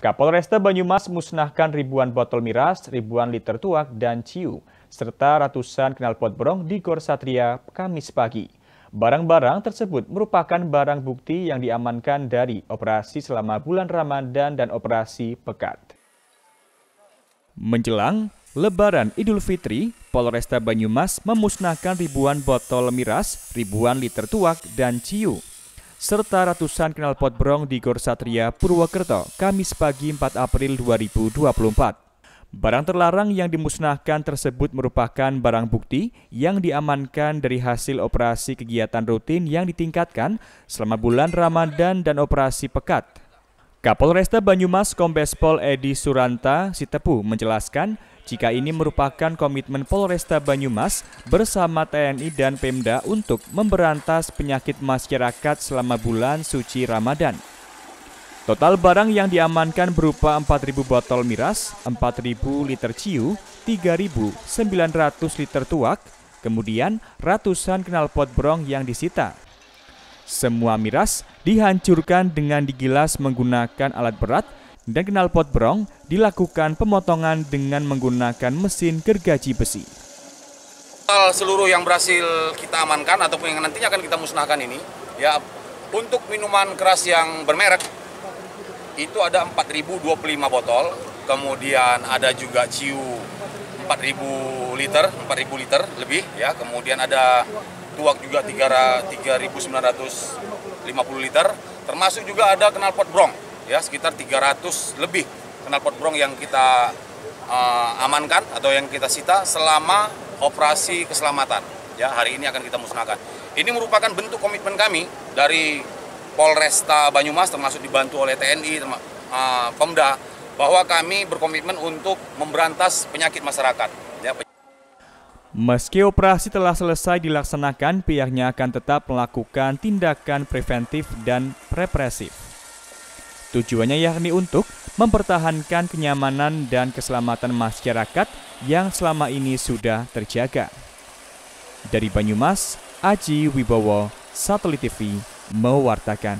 Kapolresta Banyumas musnahkan ribuan botol miras, ribuan liter tuak dan ciu, serta ratusan knalpot berong di Gor Satria Kamis pagi. Barang-barang tersebut merupakan barang bukti yang diamankan dari operasi selama bulan Ramadan dan operasi pekat. Menjelang Lebaran Idul Fitri, Polresta Banyumas memusnahkan ribuan botol miras, ribuan liter tuak, dan ciu serta ratusan knalpot brong di Gor Satria, Purwokerto, Kamis pagi 4 April 2024. Barang terlarang yang dimusnahkan tersebut merupakan barang bukti yang diamankan dari hasil operasi kegiatan rutin yang ditingkatkan selama bulan Ramadan dan operasi pekat. Kapolresta Banyumas Kombespol Edi Suranta Sitepu menjelaskan jika ini merupakan komitmen Polresta Banyumas bersama TNI dan Pemda untuk memberantas penyakit masyarakat selama bulan suci Ramadan. Total barang yang diamankan berupa 4.000 botol miras, 4.000 liter ciu, 3.900 liter tuak, kemudian ratusan knalpot brong yang disita. Semua miras dihancurkan dengan digilas menggunakan alat berat dan knalpot brong dilakukan pemotongan dengan menggunakan mesin gergaji besi. Total Seluruh yang berhasil kita amankan ataupun yang nantinya akan kita musnahkan ini, ya untuk minuman keras yang bermerek itu ada 4.025 botol, kemudian ada juga ciu 4.000 liter, 4.000 liter lebih ya. Kemudian ada tuak juga 3.950 liter, termasuk juga ada knalpot brong ya sekitar 300 lebih knalpot brong yang kita uh, amankan atau yang kita sita selama operasi keselamatan ya hari ini akan kita musnahkan. Ini merupakan bentuk komitmen kami dari Polresta Banyumas termasuk dibantu oleh TNI uh, eh, Pemda bahwa kami berkomitmen untuk memberantas penyakit masyarakat. Ya. Meski operasi telah selesai dilaksanakan, pihaknya akan tetap melakukan tindakan preventif dan represif. Tujuannya yakni untuk mempertahankan kenyamanan dan keselamatan masyarakat yang selama ini sudah terjaga. Dari Banyumas, Aji Wibowo, Satelit TV, mewartakan.